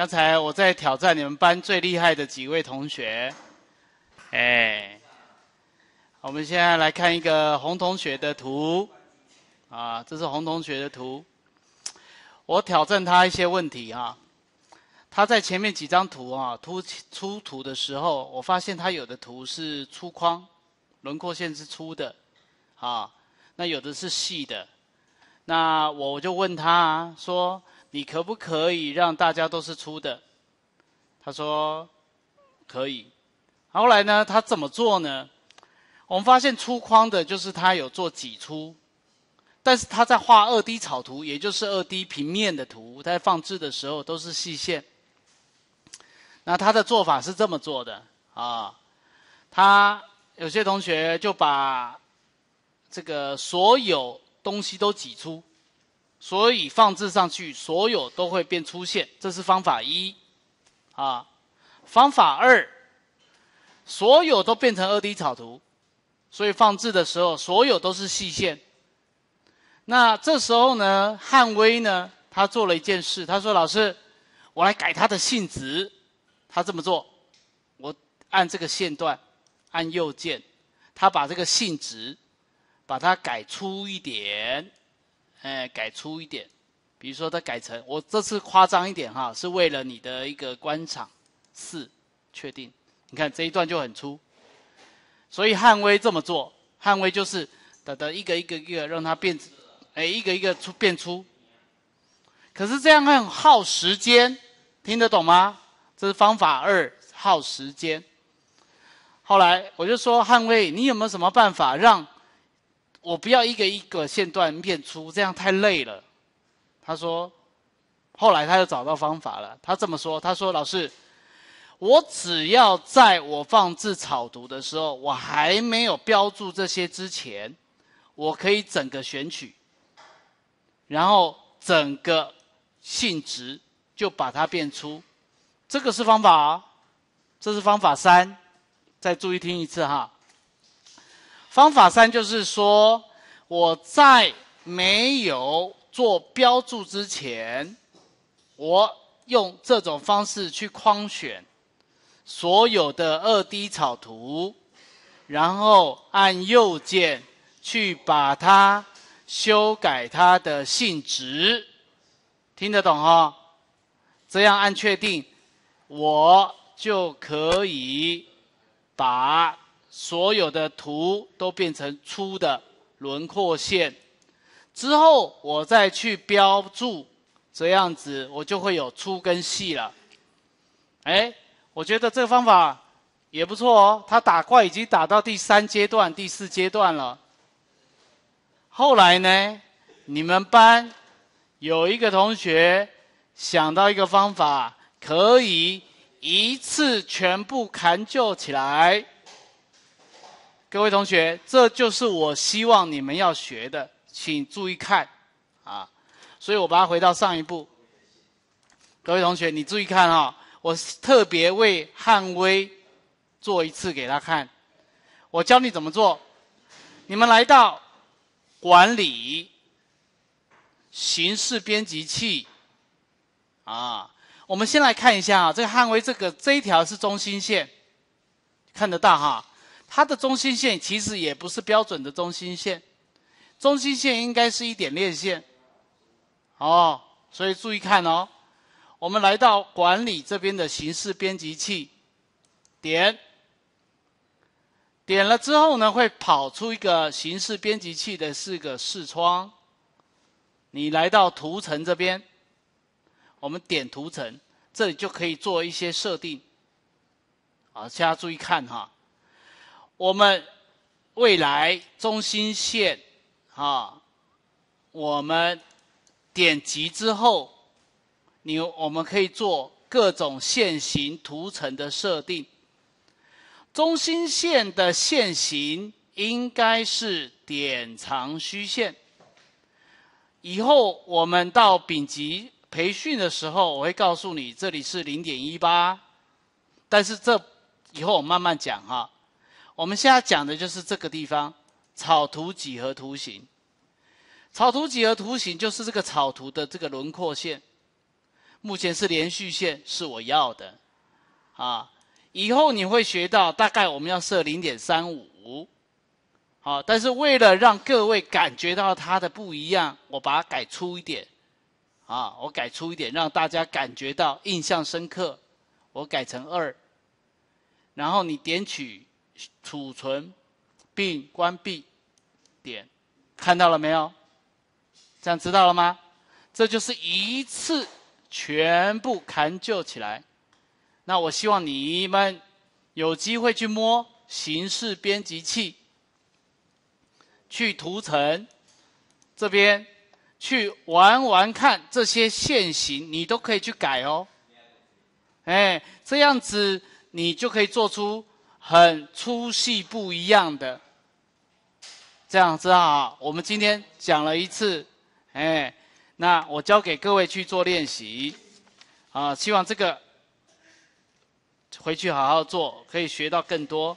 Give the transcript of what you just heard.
刚才我在挑战你们班最厉害的几位同学，哎，我们现在来看一个洪同学的图，啊，这是洪同学的图，我挑战他一些问题啊，他在前面几张图啊，出出图的时候，我发现他有的图是粗框，轮廓线是粗的，啊，那有的是细的，那我就问他说。你可不可以让大家都是粗的？他说可以。后来呢，他怎么做呢？我们发现粗框的就是他有做挤粗，但是他在画 2D 草图，也就是 2D 平面的图，在放置的时候都是细线。那他的做法是这么做的啊，他有些同学就把这个所有东西都挤出，所以放置上去，所有都会变粗线，这是方法一，啊，方法二，所有都变成二 D 草图，所以放置的时候，所有都是细线。那这时候呢，汉威呢，他做了一件事，他说：“老师，我来改它的性质。”他这么做，我按这个线段，按右键，他把这个性质，把它改粗一点。哎，改粗一点，比如说它改成我这次夸张一点哈，是为了你的一个官场四确定。你看这一段就很粗，所以汉威这么做，汉威就是等等一个一个一个让它变，哎，一个一个出变粗。可是这样很耗时间，听得懂吗？这是方法二，耗时间。后来我就说汉威，你有没有什么办法让？我不要一个一个线段变粗，这样太累了。他说，后来他又找到方法了。他这么说，他说：“老师，我只要在我放置草图的时候，我还没有标注这些之前，我可以整个选取，然后整个性质就把它变粗。这个是方法，这是方法三。再注意听一次哈。”方法三就是说，我在没有做标注之前，我用这种方式去框选所有的二 D 草图，然后按右键去把它修改它的性质，听得懂哈？这样按确定，我就可以把。所有的图都变成粗的轮廓线之后，我再去标注，这样子我就会有粗跟细了。哎，我觉得这个方法也不错哦。他打怪已经打到第三阶段、第四阶段了。后来呢，你们班有一个同学想到一个方法，可以一次全部砍救起来。各位同学，这就是我希望你们要学的，请注意看，啊，所以我把它回到上一步。各位同学，你注意看啊，我特别为汉威做一次给他看，我教你怎么做。你们来到管理形式编辑器，啊，我们先来看一下啊，这个汉威这个这一条是中心线，看得到哈。它的中心线其实也不是标准的中心线，中心线应该是一点列线，哦，所以注意看哦。我们来到管理这边的形式编辑器，点，点了之后呢，会跑出一个形式编辑器的四个视窗。你来到图层这边，我们点图层，这里就可以做一些设定。啊，大家注意看哈。我们未来中心线，啊，我们点击之后，你我们可以做各种线型图层的设定。中心线的线型应该是点长虚线。以后我们到丙级培训的时候，我会告诉你这里是零点一八，但是这以后我慢慢讲哈。我们现在讲的就是这个地方，草图几何图形。草图几何图形就是这个草图的这个轮廓线，目前是连续线，是我要的，啊，以后你会学到，大概我们要设零点三五，好，但是为了让各位感觉到它的不一样，我把它改粗一点，啊，我改粗一点，让大家感觉到印象深刻，我改成二，然后你点取。储存，并关闭点，看到了没有？这样知道了吗？这就是一次全部砍就起来。那我希望你们有机会去摸形式编辑器，去图层这边去玩玩看这些线型，你都可以去改哦。哎，这样子你就可以做出。很粗细不一样的，这样子啊？我们今天讲了一次，哎，那我交给各位去做练习，啊，希望这个回去好好做，可以学到更多。